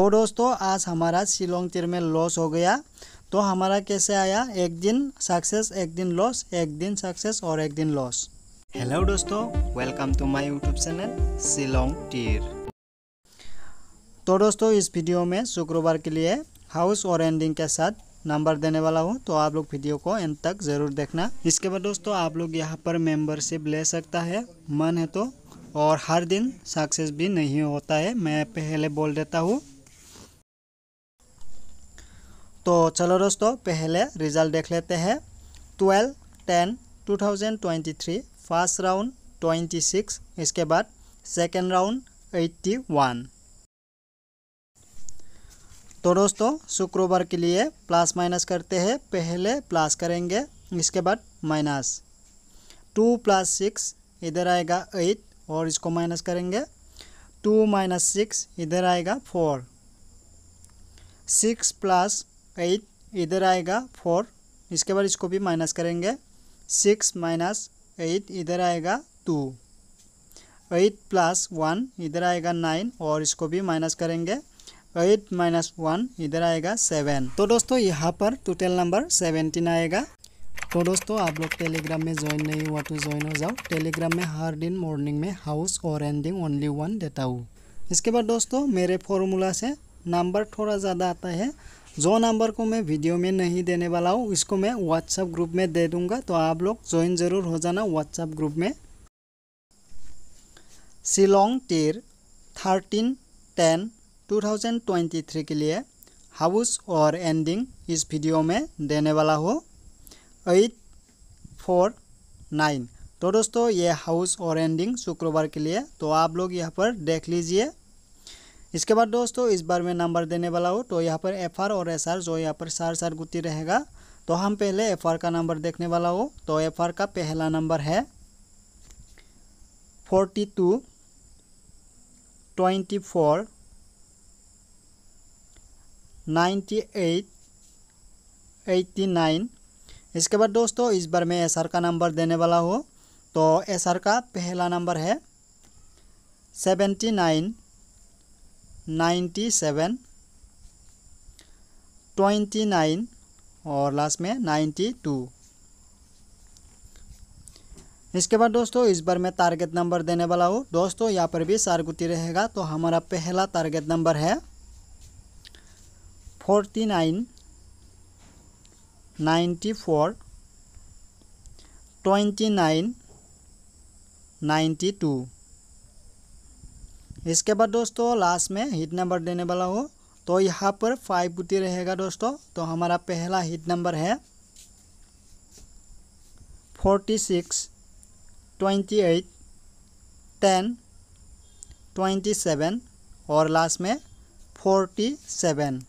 तो दोस्तों आज हमारा शिलोंग तिर में लॉस हो गया तो हमारा कैसे आया एक दिन सक्सेस एक दिन लॉस एक दिन सक्सेस और एक दिन लॉस हेलो दोस्तों welcome to my YouTube channel Shillong Teer तो दोस्तों इस वीडियो में शुक्रवार के लिए हाउस और एंडिंग के साथ नंबर देने वाला हूँ तो आप लोग वीडियो को एंड तक ज़रूर देखना इसके बाद दोस्तों आप लोग यहाँ पर मेंबरशिप ले सकता है मन है तो और हर दिन सक्सेस भी नहीं होता है मैं पहले बोल देता हूँ तो चलो दोस्तों पहले रिजल्ट देख लेते हैं twelve ten two thousand twenty three first round twenty six इसके बाद सेकेंड राउंड एट्टी वन तो दोस्तों शुक्रवार के लिए प्लस माइनस करते हैं पहले प्लस करेंगे इसके बाद माइनस टू प्लस सिक्स इधर आएगा एट और इसको माइनस करेंगे टू माइनस सिक्स इधर आएगा फोर सिक्स प्लस एट इधर आएगा फोर इसके बाद इसको भी माइनस करेंगे सिक्स माइनस एट इधर आएगा टू एट प्लस वन इधर आएगा नाइन और इसको भी माइनस करेंगे एट माइनस वन इधर आएगा सेवन तो दोस्तों यहाँ पर टोटल नंबर सेवेंटीन आएगा तो दोस्तों आप लोग टेलीग्राम में ज्वाइन नहीं हुआ तो ज्वाइन हो जाओ टेलीग्राम में हर दिन मॉर्निंग में हाउस और एंडिंग ओनली वन देता हूँ इसके बाद दोस्तों मेरे फॉर्मूला से नंबर थोड़ा ज़्यादा आता है जो नंबर को मैं वीडियो में नहीं देने वाला हूँ इसको मैं व्हाट्सएप ग्रुप में दे दूँगा तो आप लोग ज्वाइन ज़रूर हो जाना व्हाट्सएप ग्रुप में शिलोंग टीर थर्टीन टेन 2023 के लिए हाउस और एंडिंग इस वीडियो में देने वाला हो एट फोर नाइन तो दोस्तों ये हाउस और एंडिंग शुक्रवार के लिए तो आप लोग यहाँ पर देख लीजिए इसके बाद दोस्तों इस बार मैं नंबर देने वाला हूँ तो यहाँ पर एफ आर और एस आर जो यहाँ पर सार सार गुत्ती रहेगा तो हम पहले एफ आर का नंबर देखने वाला हो तो एफ आर का पहला नंबर है forty two twenty four ninety eight eighty nine इसके बाद दोस्तों इस बार मैं एस आर का नंबर देने वाला हूँ तो एस आर का पहला नंबर है seventy nine ninety seven twenty nine और लास्ट में नाइन्टी टू इसके बाद दोस्तों इस बार मैं टारगेट नंबर देने वाला हूँ दोस्तों यहाँ पर भी सारगुटी रहेगा तो हमारा पहला टारगेट नंबर है forty nine ninety four twenty nine ninety two इसके बाद दोस्तों लास्ट में हिट नंबर देने वाला हूँ तो यहाँ पर फाइव बुटी रहेगा दोस्तों तो हमारा पहला हिट नंबर है forty six twenty eight ten twenty seven और लास्ट में फोर्टी सेवन